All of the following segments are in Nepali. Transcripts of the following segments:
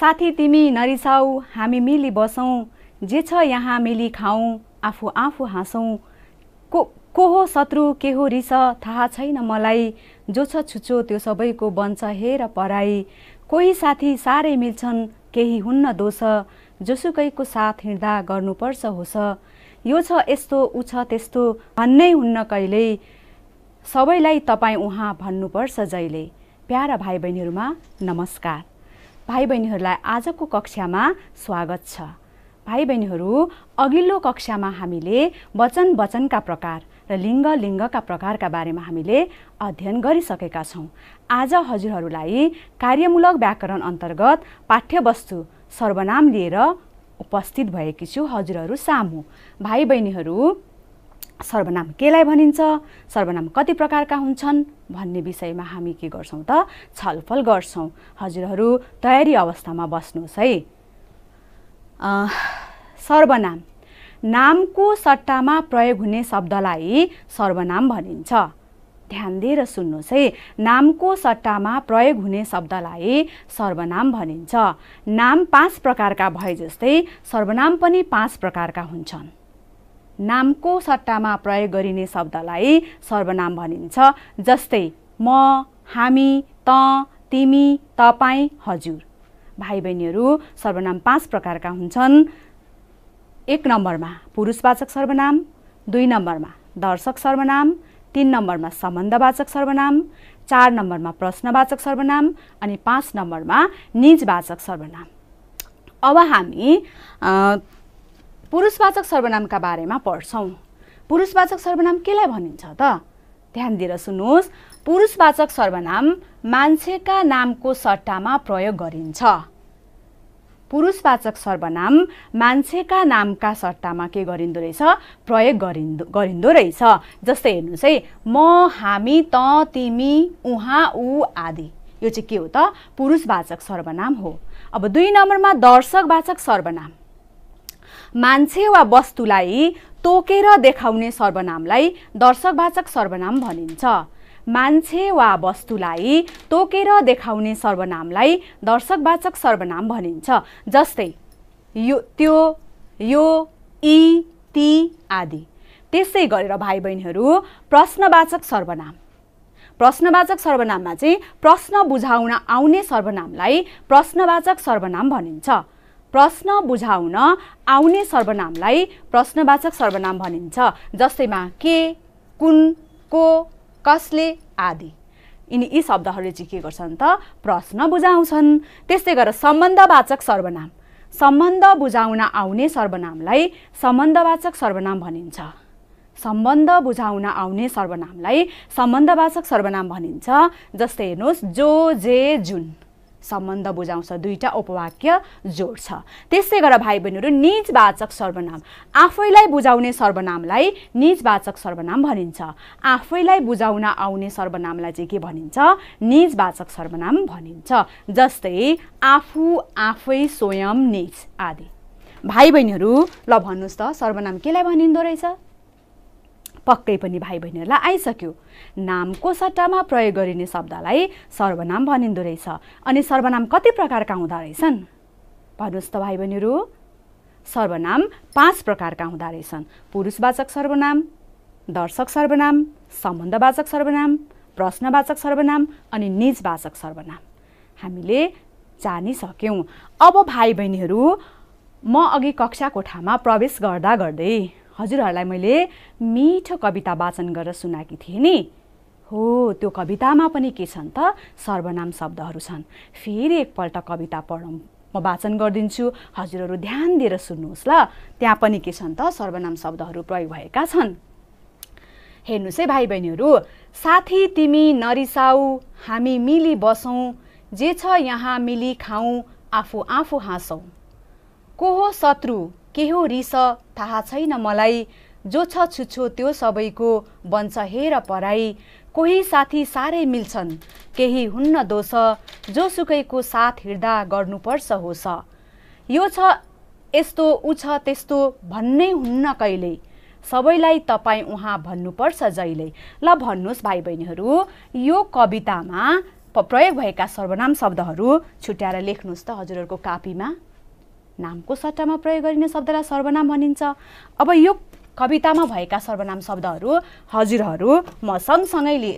साथी तिमी नरिसाऊ हामी मिली बसौँ जे छ यहाँ मिली खाऊँ आफू आफू हाँसौँ को को हो शत्रु के हो रिस थाहा छैन मलाई जो छ छुचो त्यो सबैको बन्छ हेर पराई कोही साथी साह्रै मिल्छन् केही हुन्न दोष जोसुकैको साथ हिँड्दा गर्नुपर्छ होस यो छ यस्तो ऊ छ त्यस्तो भन्नै हुन्न कहिल्यै सबैलाई तपाईँ उहाँ भन्नुपर्छ जहिले प्यारा भाइ बहिनीहरूमा नमस्कार भाइ बहिनीहरूलाई आजको कक्षामा स्वागत छ भाइ बहिनीहरू अघिल्लो कक्षामा हामीले वचन वचनका प्रकार र लिङ्ग लिङ्गका प्रकारका बारेमा हामीले अध्ययन गरिसकेका छौँ आज हजुरहरूलाई कार्यमूलक व्याकरण अन्तर्गत पाठ्यवस्तु सर्वनाम लिएर उपस्थित भएकी छु हजुरहरू सामु भाइ बहिनीहरू सर्वनाम केलाई भनिन्छ सर्वनाम कति प्रकारका हुन्छन् भन्ने विषयमा हामी के गर्छौँ त छलफल गर्छौँ हजुरहरू तयारी अवस्थामा बस्नुहोस् है सर्वनाम नामको सट्टामा प्रयोग हुने शब्दलाई सर्वनाम भनिन्छ ध्यान दिएर सुन्नुहोस् है नामको सट्टामा प्रयोग हुने शब्दलाई सर्वनाम भनिन्छ नाम पाँच प्रकारका भए जस्तै सर्वनाम पनि पाँच प्रकारका हुन्छन् नामको सट्टामा प्रयोग गरिने शब्दलाई सर्वनाम भनिन्छ जस्तै म हामी त तिमी तपाईँ हजुर भाइ बहिनीहरू सर्वनाम पाँच प्रकारका हुन्छन् एक नम्बरमा पुरुषवाचक सर्वनाम दुई नम्बरमा दर्शक सर्वनाम तिन नम्बरमा सम्बन्धवाचक सर्वनाम चार नम्बरमा प्रश्नवाचक सर्वनाम अनि पाँच नम्बरमा निजवाचक सर्वनाम अब हामी पुरुषवाचक सर्वनामका बारेमा पढ्छौँ पुरुषवाचक सर्वनाम केलाई भनिन्छ त ध्यान दिएर सुन्नुहोस् पुरुषवाचक सर्वनाम मान्छेका नामको सट्टामा प्रयोग गरिन्छ पुरुषवाचक सर्वनाम मान्छेका नामका सट्टामा के गरिँदो रहेछ प्रयोग गरिन्दो गरिँदो रहेछ जस्तै हेर्नुहोस् है म हामी त तिमी उहाँ ऊ आदि यो चाहिँ के हो त पुरुषवाचक सर्वनाम हो अब दुई नम्बरमा दर्शकवाचक सर्वनाम मान्छे वा वस्तुलाई तोकेर देखाउने सर्वनामलाई दर्शकवाचक सर्वनाम भनिन्छ मान्छे वा वस्तुलाई तोकेर देखाउने सर्वनामलाई दर्शकवाचक सर्वनाम भनिन्छ जस्तै यो त्यो यो यी ती आदि त्यसै गरेर भाइ बहिनीहरू प्रश्नवाचक सर्वनाम प्रश्नवाचक सर्वनाममा चाहिँ प्रश्न बुझाउन आउने सर्वनामलाई प्रश्नवाचक सर्वनाम भनिन्छ प्रश्न बुझाउन आउने सर्वनामलाई प्रश्नवाचक सर्वनाम भनिन्छ जस्तैमा के कुन को कसले आदि यिनी यी शब्दहरूले चाहिँ के गर्छन् त प्रश्न बुझाउँछन् त्यस्तै गरेर सम्बन्धवाचक सर्वनाम सम्बन्ध बुझाउन आउने सर्वनामलाई सम्बन्धवाचक सर्वनाम भनिन्छ सम्बन्ध बुझाउन आउने सर्वनामलाई सम्बन्धवाचक सर्वनाम भनिन्छ जस्तै हेर्नुहोस् जो जे जुन सम्बन्ध बुझाउँछ दुईवटा उपवाक्य जोड्छ त्यस्तै गरेर भाइ बहिनीहरू निजवाचक सर्वनाम आफैलाई बुझाउने सर्वनामलाई निजवाचक सर्वनाम भनिन्छ आफैलाई बुझाउन आउने सर्वनामलाई चाहिँ के भनिन्छ निजवाचक सर्वनाम भनिन्छ जस्तै आफू आफै स्वयं निज आदि भाइ बहिनीहरू ल भन्नुहोस् त सर्वनाम केलाई भनिँदो रहेछ पक्कै पनि भाइ बहिनीहरूलाई आइसक्यो नामको सट्टामा प्रयोग गरिने शब्दलाई सर्वनाम भनिँदो रहेछ अनि सर्वनाम कति प्रकारका हुँदो रहेछन् भन्नुहोस् त भाइ बहिनीहरू सर्वनाम पाँच प्रकारका हुँदो रहेछन् पुरुषवाचक सर्वनाम दर्शक सर्वनाम सम्बन्धवाचक सर्वनाम प्रश्नवाचक सर्वनाम अनि निजवाचक सर्वनाम हामीले जानिसक्यौँ अब भाइ बहिनीहरू म अघि कक्षा कोठामा प्रवेश गर्दा गर्दै हजुरहरूलाई मैले मिठो कविता वाचन गरेर सुनाएकी थिएँ नि हो त्यो कवितामा पनि के छन् त सर्वनाम शब्दहरू छन् फेरि एकपल्ट कविता पढौँ म वाचन गरिदिन्छु हजुरहरू ध्यान दिएर सुन्नुहोस् ल त्यहाँ पनि के छन् त सर्वनाम शब्दहरू प्रयोग भएका छन् हेर्नुहोस् है भाइ बहिनीहरू साथी तिमी नरिसाऊ हामी मिली बसौँ जे छ यहाँ मिली खाउँ आफू आफू हाँसौँ को हो शत्रु के हो रिस थाहा छैन मलाई जो छ छुछो त्यो सबैको बन्छ हेर पराई कोही साथी साह्रै मिल्छन् केही हुन्न दोष जोसुकैको साथ हिँड्दा गर्नुपर्छ होस यो छ यस्तो ऊ छ त्यस्तो भन्नै हुन्न कहिल्यै सबैलाई तपाईँ उहाँ भन्नुपर्छ जहिले ल भन्नुहोस् भाइ बहिनीहरू यो कवितामा प्रयोग भएका सर्वनाम शब्दहरू छुट्याएर लेख्नुहोस् त हजुरहरूको कापीमा नामको सट्टामा प्रयोग गरिने शब्दलाई सर्वनाम भनिन्छ अब यो कवितामा भएका सर्वनाम शब्दहरू हजुरहरू म सँगसँगै ले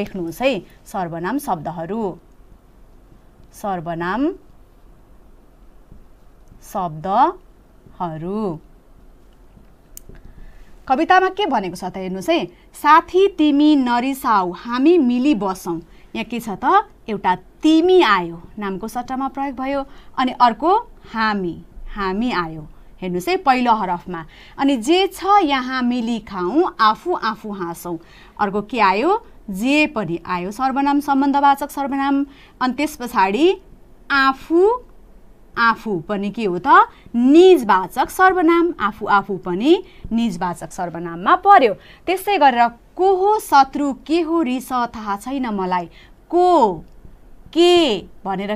लेख्नुहोस् है सर्वनाम शब्दहरू सर्वनाम शब्दहरू कवितामा के भनेको छ त हेर्नुहोस् है साथी तिमी नरिसाऊ हामी मिली बसौँ यहाँ के छ त एउटा तिमी आयो नामको सट्टामा प्रयोग भयो अनि अर्को हामी हामी आयो हेर्नुहोस् है पहिलो हरफमा अनि जे छ यहाँ मिली खाउँ आफू आफू हाँसौँ अर्को के आयो जे पनि आयो सर्वनाम सम्बन्धवाचक सर्वनाम अनि त्यस पछाडि आफू आफू पनि के हो त निजवाचक सर्वनाम आफू आफू पनि निजवाचक सर्वनाममा पर्यो त्यस्तै गरेर को हो शत्रु के हो रिस थाहा छैन मलाई को के भनेर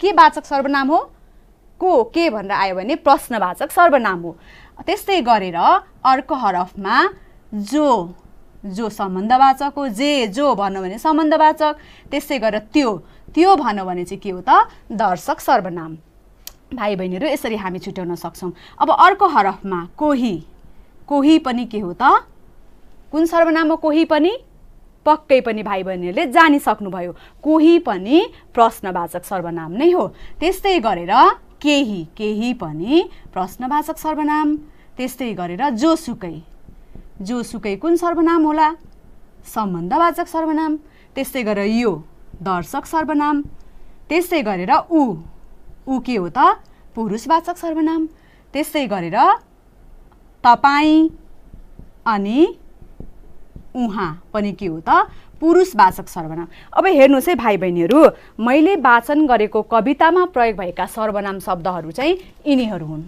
के वाचक सर्वनाम हो को के भनेर आयो भने प्रश्नवाचक सर्वनाम हो त्यस्तै गरेर अर्को हरफमा जो जो सम्बन्धवाचक हो जे जो भन्नु भने सम्बन्धवाचक त्यस्तै गरेर त्यो त्यो भन्नु भने चाहिँ के हो त दर्शक सर्वनाम भाइ बहिनीहरू यसरी हामी छुट्याउन सक्छौँ अब अर्को हरफमा कोही कोही पनि के हो त कुन सर्वनाम हो कोही पनि पक्कै पनि भाइ बहिनीहरूले जानिसक्नुभयो कोही पनि प्रश्नवाचक सर्वनाम नै हो त्यस्तै गरेर केही केही पनि प्रश्नवाचक सर्वनाम त्यस्तै गरेर जोसुकै जोसुकै कुन सर्वनाम होला सम्बन्धवाचक सर्वनाम त्यस्तै गरेर यो दर्शक सर्वनाम त्यस्तै गरेर ऊ ऊ के हो त पुरुषवाचक सर्वनाम त्यस्तै गरेर तपाईँ अनि उहाँ पनि के हो त पुरुषवाचक सर्वनाम अब हेर्नुहोस् है भाइ बहिनीहरू मैले वाचन गरेको कवितामा प्रयोग भएका सर्वनाम शब्दहरू चाहिँ यिनीहरू हुन्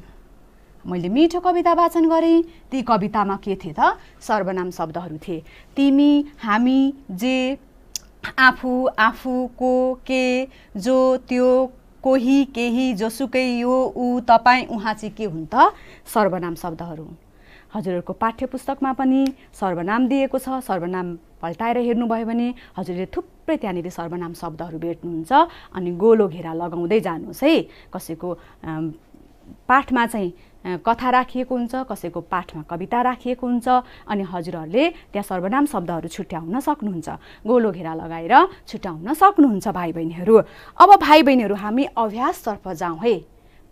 मैले मिठो कविता वाचन गरेँ ती कवितामा के थिए त सर्वनाम शब्दहरू थिए तिमी हामी जे आफू आफू को के जो त्यो कोही केही जोसुकै यो ऊ तपाईँ उहाँ चाहिँ के हुन् त सर्वनाम शब्दहरू हुन् हजुरहरूको पाठ्य पुस्तकमा पनि सर्वनाम दिएको छ सर्वनाम पल्टाएर हेर्नुभयो भने हजुरले थुप्रै त्यहाँनिर सर्वनाम शब्दहरू भेट्नुहुन्छ अनि गोलो घेरा लगाउँदै जानुहोस् है कसैको पाठमा चाहिँ कथा राखिएको हुन्छ कसैको पाठमा कविता राखिएको हुन्छ अनि हजुरहरूले त्यहाँ सर्वनाम शब्दहरू छुट्याउन सक्नुहुन्छ गोलो घेरा लगाएर छुट्याउन सक्नुहुन्छ भाइ बहिनीहरू अब भाइ बहिनीहरू हामी अभ्यासतर्फ जाउँ है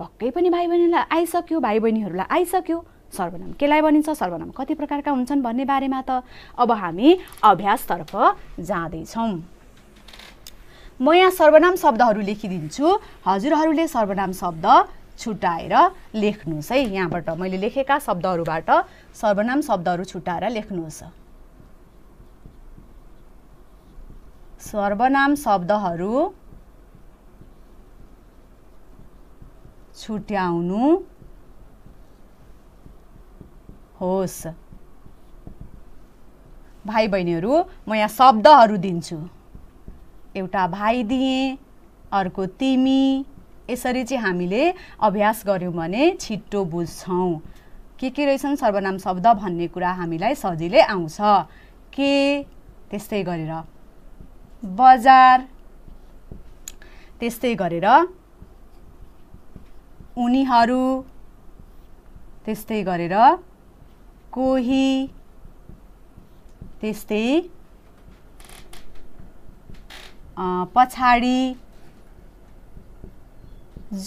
पक्कै पनि भाइ बहिनीलाई आइसक्यो भाइ बहिनीहरूलाई आइसक्यो सर्वनाम केलाई भनिन्छ सर्वनाम कति प्रकारका हुन्छन् भन्ने बारेमा त अब हामी अभ्यासतर्फ जाँदैछौँ म यहाँ सर्वनाम शब्दहरू लेखिदिन्छु हजुरहरूले सर्वनाम शब्द छुट्याएर लेख्नुहोस् है यहाँबाट मैले लेखेका शब्दहरूबाट सर्वनाम शब्दहरू छुट्याएर लेख्नुहोस् सर्वनाम शब्दहरू छुट्याउनु होस् भाइ बहिनीहरू म यहाँ शब्दहरू दिन्छु एउटा भाइ दिएँ अर्को तिमी यसरी चाहिँ हामीले अभ्यास गऱ्यौँ भने छिट्टो बुझ्छौँ के के रहेछन् सर्वनाम शब्द भन्ने कुरा हामीलाई सजिलै आउँछ के त्यस्तै गरेर बजार त्यस्तै गरेर उनीहरू त्यस्तै गरेर कोही त्यस्तै पछाडि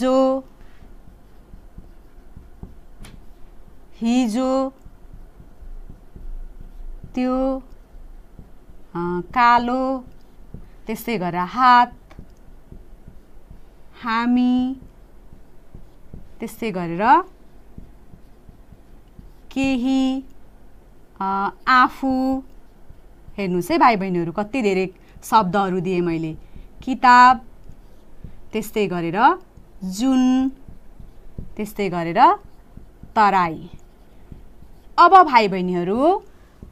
जो हिजो त्यो कालो त्यस्तै गरेर हात हामी त्यस्तै गरेर केही आफू हेर्नुहोस् है भाइ बहिनीहरू कति धेरै शब्दहरू दिएँ मैले किताब त्यस्तै गरेर जुन त्यस्तै गरेर तराई अब भाइ बहिनीहरू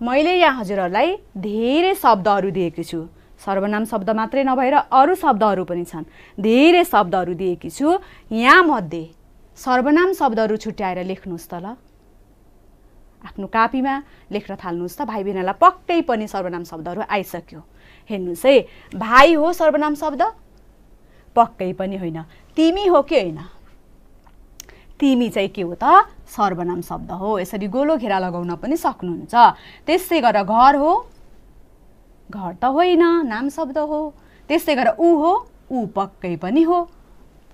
मैले यहाँ हजुरहरूलाई धेरै शब्दहरू दिएकी छु सर्वनाम शब्द मात्रै नभएर अरू शब्दहरू पनि छन् धेरै शब्दहरू दिएकी छु यहाँमध्ये सर्वनाम शब्दहरू छुट्याएर लेख्नुहोस् त ल आफ्नो कापीमा लेख्न थाल्नुहोस् त भाइ बहिनीलाई पक्कै पनि सर्वनाम शब्दहरू आइसक्यो हेर्नुहोस् है भाइ हो सर्वनाम शब्द पक्कै पनि होइन तिमी हो कि होइन तिमी चाहिँ के हो त सर्वनाम शब्द हो यसरी गोलो घेरा लगाउन पनि सक्नुहुन्छ त्यसै गरेर घर हो घर त होइन नाम शब्द हो त्यसै गरेर ऊ हो ऊ पक्कै पनि हो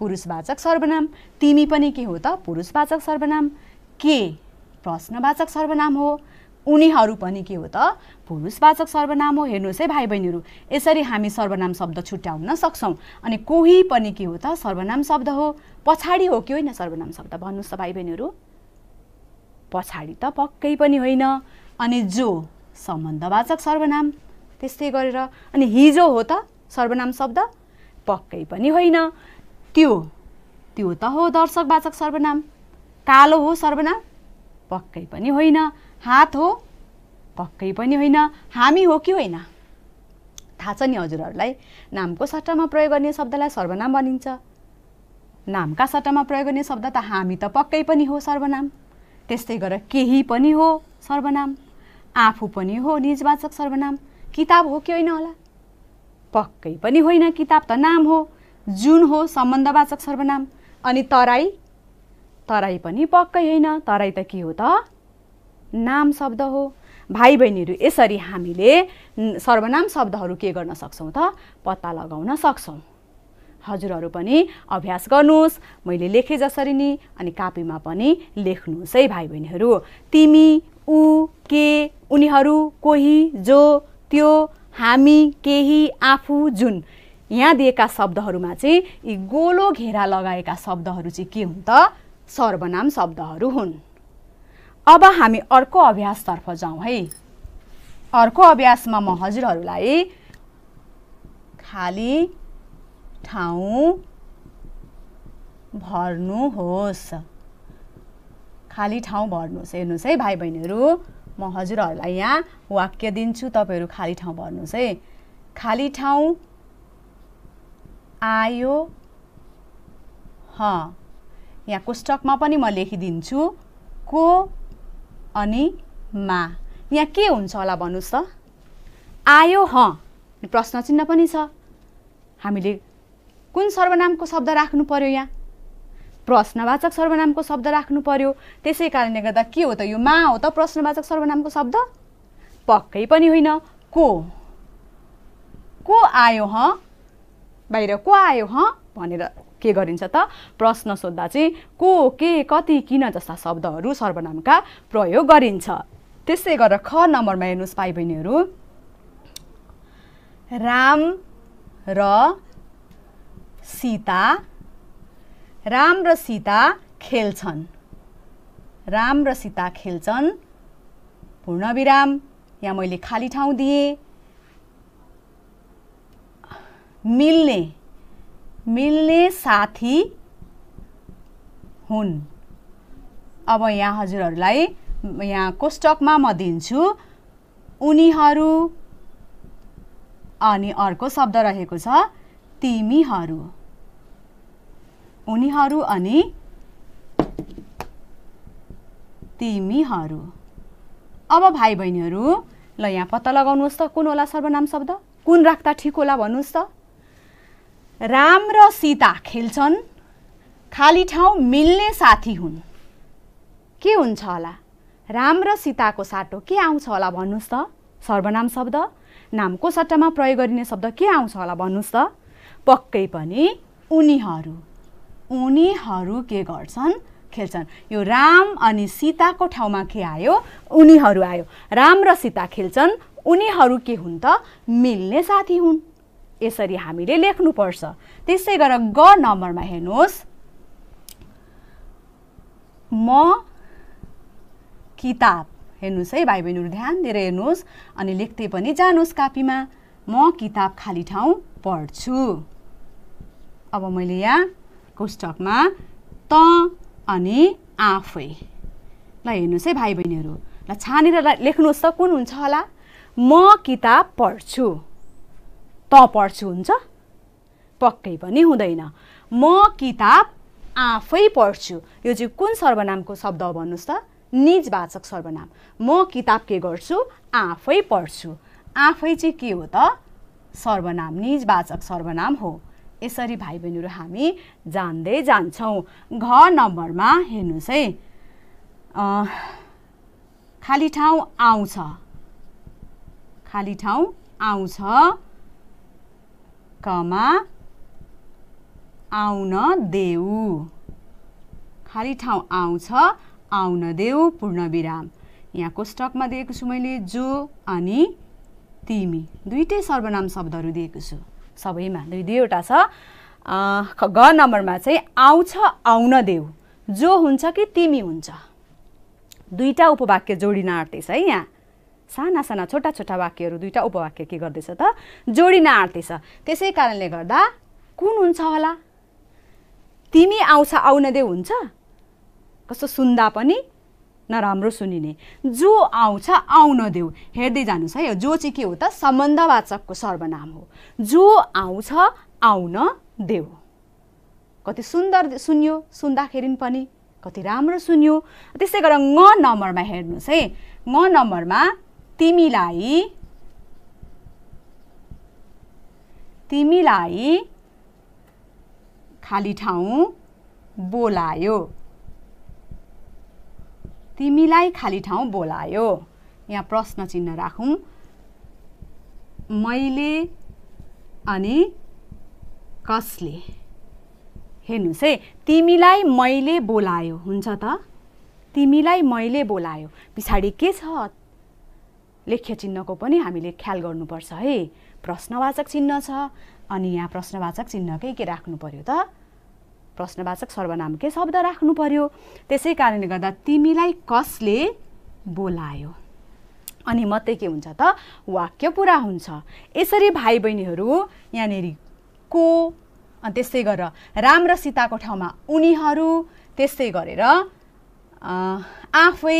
पुरुषवाचक सर्वनाम तिमी पनि के हो त पुरुषवाचक सर्वनाम के प्रश्नवाचक सर्वनाम हो उनीहरू पनि के हो त पुरुषवाचक सर्वनाम हो हेर्नुहोस् है भाइ बहिनीहरू यसरी हामी सर्वनाम शब्द छुट्याउन सक्छौँ अनि कोही पनि के हो त सर्वनाम शब्द हो पछाडि हो कि होइन सर्वनाम शब्द भन्नुहोस् त भाइ बहिनीहरू पछाडि त पक्कै पनि होइन अनि जो सम्बन्धवाचक सर्वनाम त्यस्तै गरेर अनि हिजो हो त सर्वनाम शब्द पक्कै पनि होइन त्यो त्यो त हो दर्शकवाचक सर्वनाम कालो हो सर्वनाम पक्कै पनि होइन हात हो पक्कै पनि होइन हामी हो कि होइन थाहा छ नि हजुरहरूलाई नामको सट्टामा प्रयोग गर्ने शब्दलाई सर्वनाम भनिन्छ नामका सट्टामा प्रयोग गर्ने शब्द त हामी त पक्कै पनि हो सर्वनाम त्यस्तै गरेर केही पनि हो सर्वनाम आफू पनि हो निजवाचक सर्वनाम किताब हो कि होइन होला पक्कै पनि होइन किताब त नाम हो जुन हो सम्बन्धवाचक सर्वनाम अनि तराई तराई पनि पक्कै होइन तराई त के हो त नाम शब्द हो भाइ बहिनीहरू यसरी हामीले सर्वनाम शब्दहरू के गर्न सक्छौँ त पत्ता लगाउन सक्छौँ हजुरहरू पनि अभ्यास गर्नुहोस् मैले लेखेँ जसरी नि अनि कापीमा पनि लेख्नुहोस् है भाइ बहिनीहरू तिमी ऊ के उनीहरू कोही जो त्यो हामी केही आफू जुन यहाँ दिएका शब्दहरूमा चाहिँ यी गोलो घेरा लगाएका शब्दहरू चाहिँ के हुन् त सर्वनाम शब्दहरू हुन् अब हामी अर्को अभ्यासतर्फ जाउँ है अर्को अभ्यासमा म हजुरहरूलाई खाली ठाउँ भर्नुहोस् खाली ठाउँ भर्नुहोस् हेर्नुहोस् है भाइ बहिनीहरू म हजुरहरूलाई यहाँ वाक्य दिन्छु तपाईँहरू खाली ठाउँ भर्नुहोस् है खाली ठाउँ आयो हँ यहाँ कोष्टकमा पनि म लेखिदिन्छु को अनि मा यहाँ के हुन्छ होला भन्नुहोस् त आयो हँ प्रश्न चिन्ह पनि छ हामीले कुन सर्वनामको शब्द राख्नु पर्यो यहाँ प्रश्नवाचक सर्वनामको शब्द राख्नु पर्यो त्यसै कारणले गर्दा के हो त यो मा हो त प्रश्नवाचक सर्वनामको शब्द पक्कै पनि होइन को को आयो हँ बाहिर को आयो हँ भनेर के गरिन्छ त प्रश्न सोद्धा चाहिँ को के कति किन जस्ता शब्दहरू सर्वनामका प्रयोग गरिन्छ त्यसै गरेर ख नम्बरमा हेर्नुहोस् भाइ बहिनीहरू राम र सीता राम र सीता खेल्छन् राम र सीता खेल्छन् पूर्णविराम यहाँ मैले खाली ठाउँ दिएँ मिल्ने मिल्ने साथी हुन् अब यहाँ हजुरहरूलाई यहाँ कोष्टकमा म दिन्छु उनीहरू अनि अर्को शब्द रहेको छ तिमीहरू उनीहरू अनि तिमीहरू अब भाइ बहिनीहरू ल यहाँ पत्ता लगाउनुहोस् त कुन होला सर्वनाम शब्द कुन राख्दा ठिक होला भन्नुहोस् त राम र सीता खेल्छन् खाली ठाउँ मिल्ने साथी हुन् के हुन्छ होला राम र सीताको साटो के आउँछ होला भन्नुहोस् त सर्वनाम शब्द नामको सट्टामा प्रयोग गरिने शब्द के आउँछ होला भन्नुहोस् त पक्कै पनि उनीहरू उनीहरू के गर्छन् खेल्छन् यो राम अनि सीताको ठाउँमा के आयो उनीहरू आयो राम र सीता खेल्छन् उनीहरू के हुन् त मिल्ने साथी हुन् यसरी हामीले लेख्नुपर्छ त्यसै गरेर ग नम्बरमा हेर्नुहोस् म किताब हेर्नुहोस् है भाइ बहिनीहरू ध्यान दिएर हेर्नुहोस् अनि लेख्दै पनि जानुहोस् कापीमा म किताब खाली ठाउँ पढ्छु अब मैले यहाँ कोष्टकमा त अनि आफै ल हेर्नुहोस् है भाइ बहिनीहरू ल छानेर लेख्नुहोस् त कुन हुन्छ होला म किताब पढ्छु त पढ्छु हुन्छ पक्कै पनि हुँदैन म किताब आफै पढ्छु यो चाहिँ कुन सर्वनामको शब्द हो भन्नुहोस् त निजवाचक सर्वनाम म किताब के गर्छु आफै पढ्छु आफै चाहिँ के हो त सर्वनाम निजवाचक सर्वनाम हो यसरी भाइ बहिनीहरू हामी जान्दै जान्छौँ घ नम्बरमा हेर्नुहोस् है खाली ठाउँ आउँछ खाली ठाउँ आउँछ कमा आउन देऊ खाली ठाउँ आउँछ आउन देऊ पूर्ण विराम यहाँको स्टकमा दिएको छु मैले जो अनि तिमी दुइटै सर्वनाम शब्दहरू दिएको छु सबैमा दुई दुईवटा छ ग नम्बरमा चाहिँ आउँछ आउन देऊ जो हुन्छ कि तिमी हुन्छ दुईवटा उपवाक्य जोडिन आँट्दैछ है यहाँ साना साना छोटा छोटा वाक्यहरू दुईवटा उपवाक्य के गर्दैछ त जोडिन आँट्दैछ त्यसै कारणले गर्दा कुन हुन्छ होला तिमी आउँछ आउन दे हुन्छ कस्तो सुन्दा पनि नराम्रो सुनिने जो आउँछ आउन देऊ हेर्दै जानुहोस् है जो चाहिँ के हो त सम्बन्धवाचकको सर्वनाम हो जो आउँछ आउन देऊ कति सुन्दर सुन्यो सुन्दाखेरि पनि कति राम्रो सुन्यो त्यसै गरेर ङ नम्बरमा हेर्नुहोस् है म नम्बरमा तिमीलाई तिमीलाई खाली ठाउँ बोलायो तिमीलाई खाली ठाउँ बोलायो यहाँ प्रश्न चिन्ह राखौँ मैले अनि कसले हेर्नुहोस् है तिमीलाई मैले बोलायो हुन्छ त तिमीलाई मैले बोलायो पछाडि के छ लेख्य चिन्हको पनि हामीले ख्याल गर्नुपर्छ है प्रश्नवाचक चिन्ह छ अनि यहाँ प्रश्नवाचक चिन्हकै के राख्नु पर्यो त प्रश्नवाचक सर्वनामकै शब्द राख्नु पर्यो त्यसै कारणले गर्दा तिमीलाई कसले बोलायो अनि मात्रै के हुन्छ त वाक्य पुरा हुन्छ यसरी भाइ बहिनीहरू यहाँनिर को अनि त्यस्तै गरेर राम र सीताको ठाउँमा उनीहरू त्यस्तै गरेर आफै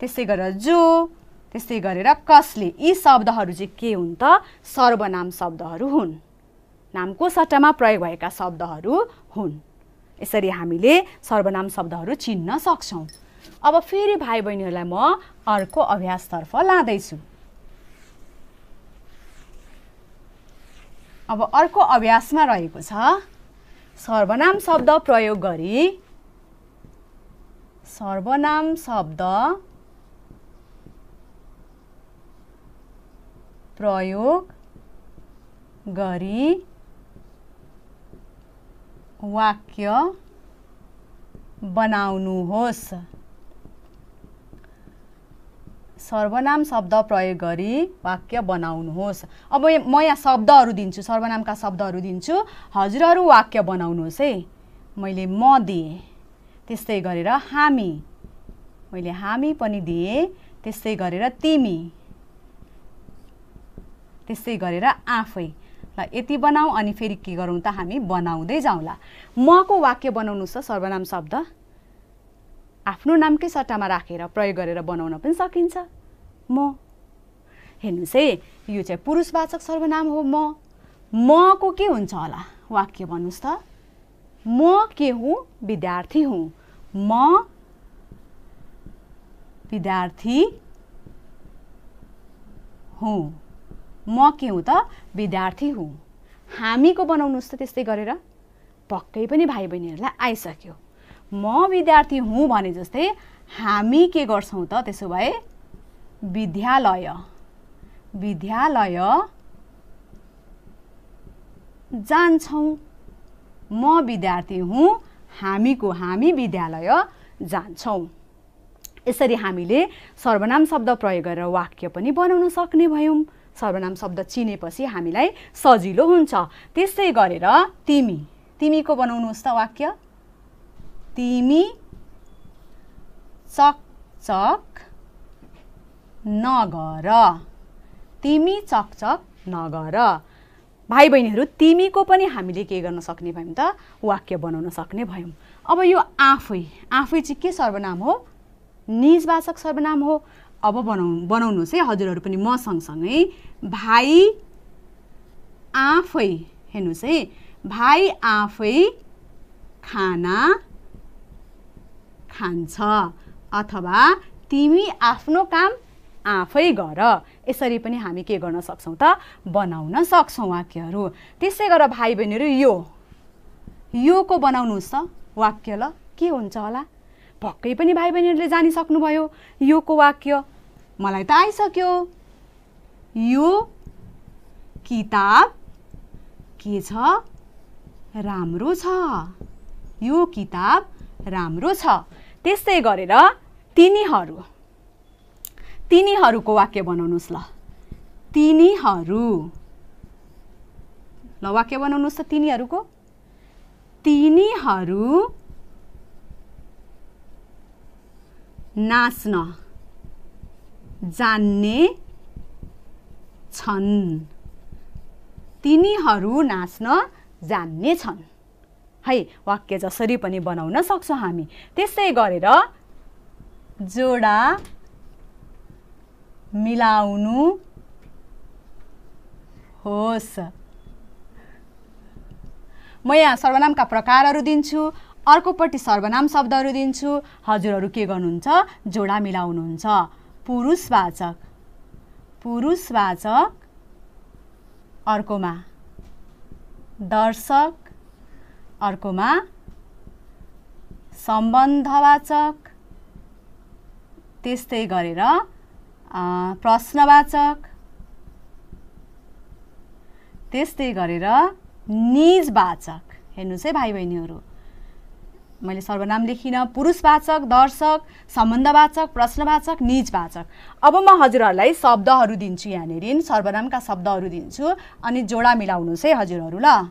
त्यस्तै गरेर जो त्यस्तै गरेर कसले यी शब्दहरू चाहिँ के हुन् त सर्वनाम शब्दहरू हुन् नामको सट्टामा प्रयोग भएका शब्दहरू हुन् यसरी हामीले सर्वनाम शब्दहरू चिन्न सक्छौँ अब फेरि भाइ बहिनीहरूलाई म अर्को अभ्यासतर्फ लाँदैछु अब अर्को अभ्यासमा रहेको छ सर्वनाम शब्द प्रयोग गरी सर्वनाम शब्द प्रयोग गरी वाक्य बनाउनुहोस् सर्वनाम शब्द प्रयोग गरी वाक्य बनाउनुहोस् अब म यहाँ शब्दहरू दिन्छु सर्वनामका शब्दहरू दिन्छु हजुरहरू वाक्य बनाउनुहोस् है मैले म दिएँ त्यस्तै गरेर हामी मैले हामी पनि दिएँ त्यस्तै गरेर तिमी त्यस्तै गरेर आफै ल यति बनाऊ अनि फेरि के गरौँ त हामी बनाउँदै जाउँला मको वाक्य बनाउनुहोस् त सर्वनाम शब्द आफ्नो नामकै सट्टामा राखेर प्रयोग गरेर बनाउन पनि सकिन्छ म हेर्नुहोस् है यो चाहिँ पुरुषवाचक सर्वनाम हो म मको के हुन्छ होला वाक्य भन्नुहोस् त म के हुँ विद्यार्थी हुँ म विद्यार्थी हुँ म के हुँ त विद्यार्थी हुँ हामीको बनाउनुहोस् त त्यस्तै गरेर पक्कै पनि भाइ बहिनीहरूलाई आइसक्यो म विद्यार्थी हुँ भने जस्तै हामी के गर्छौँ त त्यसो भए विद्यालय विद्यालय जान्छौँ म विद्यार्थी हुँ हामीको हामी विद्यालय जान्छौँ यसरी हामीले सर्वनाम शब्द प्रयोग गरेर वाक्य पनि बनाउन सक्ने भयौँ सर्वनाम शब्द चिनेपछि हामीलाई सजिलो हुन्छ त्यस्तै गरेर तिमी तिमीको बनाउनुहोस् त वाक्य तिमी चकचक नगर तिमी चकचक नगर भाइ बहिनीहरू तिमीको पनि हामीले के गर्न सक्ने भयौँ त वाक्य बनाउन सक्ने भयौँ अब यो आफै आफै चाहिँ के सर्वनाम हो निजवाचक सर्वनाम हो अब बनाउ बनाउनुहोस् है हजुरहरू पनि म सँगसँगै भाइ आफै हेर्नुहोस् है भाइ आफै खाना खान्छ अथवा तिमी आफ्नो काम आफै गर यसरी पनि हामी के गर्न सक्छौँ त बनाउन सक्छौँ वाक्यहरू त्यसै गरेर भाइ बहिनीहरू यो योको बनाउनुहोस् त वाक्य ल के हुन्छ होला पक्कै पनि भाइ बहिनीहरूले जानिसक्नुभयो यो को वाक्य मलाई त आइसक्यो यो किताब के छ राम्रो छ यो किताब राम्रो छ त्यस्तै गरेर तिनीहरू तिनीहरूको वाक्य बनाउनुहोस् ल तिनीहरू ल वाक्य बनाउनुहोस् त तिनीहरूको तिनीहरू नाच्न जान्ने छन् तिनीहरू नाच्न जान्ने छन् है वाक्य जसरी पनि बनाउन सक्छौँ हामी त्यसै गरेर जोडा मिलाउनु होस् म यहाँ सर्वनामका प्रकारहरू दिन्छु अर्कोपट्टि सर्वनाम शब्दहरू दिन्छु हजुरहरू के गर्नुहुन्छ जोडा मिलाउनुहुन्छ पुरुषवाचक पुरुषवाचक अर्कोमा दर्शक अर्कोमा सम्बन्धवाचक त्यस्तै गरेर प्रश्नवाचक त्यस्तै गरेर निजवाचक हेर्नुहोस् है भाइ बहिनीहरू मैले सर्वनाम लेखिनँ पुरुषवाचक दर्शक सम्बन्धवाचक प्रश्नवाचक निजवाचक अब म हजुरहरूलाई शब्दहरू दिन्छु यहाँनिर सर्वनामका शब्दहरू दिन्छु अनि जोडा मिलाउनुहोस् है हजुरहरू ल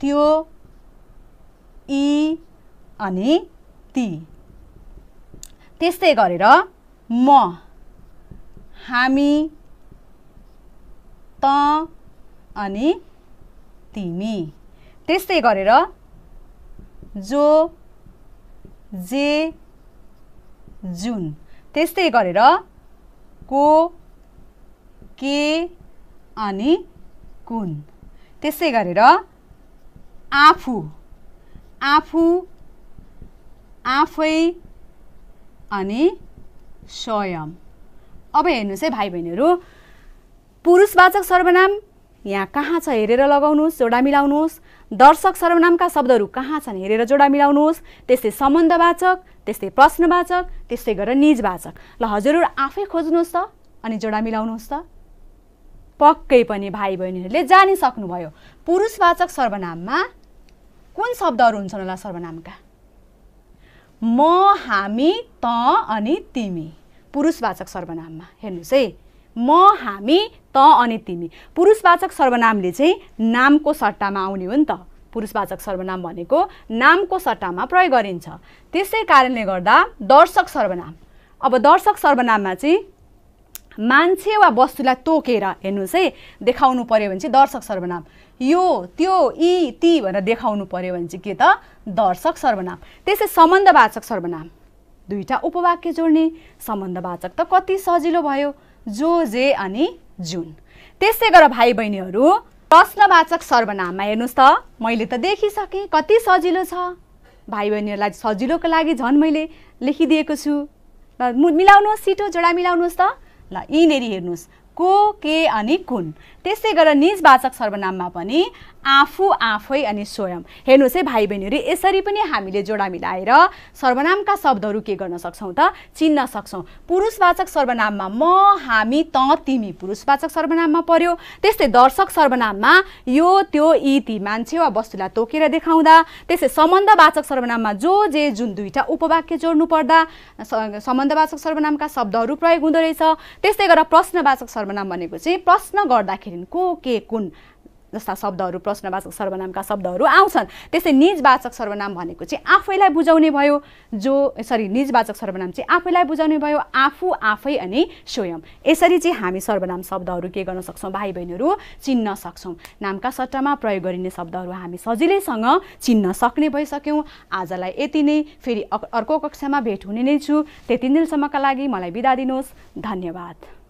त्यो यी अनि ती त्यस्तै गरेर म हामी त अनि तिमी त्यस्तै गरेर जो जे जुन त्यस्तै गरेर को के अनि कुन त्यसै गरेर आफू आफू आफै अनि स्वयं अब हेर्नुहोस् है भाइ बहिनीहरू पुरुषवाचक सर्वनाम यहाँ कहाँ छ हेरेर लगाउनुहोस् जोडा मिलाउनुहोस् दर्शक सर्वनामका शब्दहरू कहाँ छन् हेरेर जोडा मिलाउनुहोस् त्यस्तै सम्बन्धवाचक त्यस्तै प्रश्नवाचक त्यस्तै गरेर निजवाचक ल हजुरहरू आफै खोज्नुहोस् त अनि जोडा मिलाउनुहोस् त पक्कै पनि भाइ बहिनीहरूले जानिसक्नुभयो पुरुषवाचक सर्वनाममा कुन शब्दहरू हुन्छन् होला सर्वनामका म हामी त अनि तिमी पुरुषवाचक सर्वनाममा हेर्नुहोस् है म हामी त अनि तिमी पुरुषवाचक सर्वनामले चाहिँ नामको सट्टामा आउने हो नि त पुरुषवाचक सर्वनाम भनेको नामको सट्टामा प्रयोग गरिन्छ त्यसै कारणले गर्दा दर्शक सर्वनाम अब दर्शक सर्वनाममा चाहिँ मान्छे वा वस्तुलाई तोकेर हेर्नुहोस् है देखाउनु पऱ्यो भने चाहिँ दर्शक सर्वनाम यो त्यो यी ती भनेर देखाउनु पऱ्यो भने चाहिँ के त दर्शक सर्वनाम त्यसै सम्बन्धवाचक सर्वनाम दुईवटा उपवाक्य जोड्ने सम्बन्धवाचक त कति सजिलो भयो जो जे अनि जुन त्यसै गरेर भाइ बहिनीहरू प्रश्नवाचक सर्वनाममा हेर्नुहोस् त मैले त देखिसकेँ कति सजिलो छ भाइ बहिनीहरूलाई सजिलोको लागि झन् मैले लेखिदिएको छु ल मिलाउनुहोस् सिटो जोडा मिलाउनुहोस् त ल यिनीहरू हेर्नुहोस् को के अनि कुन त्यसै गरेर निजवाचक सर्वनाममा पनि आफू आफै अनि स्वयं हेर्नुहोस् है भाइ बहिनीहरू यसरी पनि हामीले जोडा मिलाएर सर्वनामका शब्दहरू के गर्न सक्छौँ त चिन्न सक्छौँ पुरुषवाचक सर्वनाममा म हामी त तिमी पुरुषवाचक सर्वनाममा पर्यो त्यस्तै दर्शक सर्वनाममा यो त्यो यी ती मान्छे वा वस्तुलाई तोकेर देखाउँदा त्यस्तै सम्बन्धवाचक सर्वनाममा जो जे जुन दुईवटा उपवाक्य जोड्नु पर्दा सम्बन्धवाचक सर्वनामका शब्दहरू प्रयोग हुँदो रहेछ त्यस्तै गरेर प्रश्नवाचक सर्वनाम भनेको चाहिँ प्रश्न गर्दाखेरि को के कुन जस्ता शब्दहरू प्रश्नवाचक सर्वनामका शब्दहरू आउँछन् त्यसै निजवाचक सर्वनाम भनेको चाहिँ आफैलाई बुझाउने भयो जो सरी निजवाचक सर्वनाम चाहिँ आफैलाई बुझाउने भयो आफू आफै अनि स्वयं यसरी चाहिँ हामी सर्वनाम शब्दहरू के गर्न सक्छौँ भाइ बहिनीहरू चिन्न सक्छौँ नामका सट्टामा प्रयोग गरिने शब्दहरू हामी सजिलैसँग चिन्न सक्ने भइसक्यौँ आजलाई यति नै फेरि अर्को कक्षामा भेट हुने नै छु त्यति दिनसम्मका लागि मलाई बिदा दिनुहोस् धन्यवाद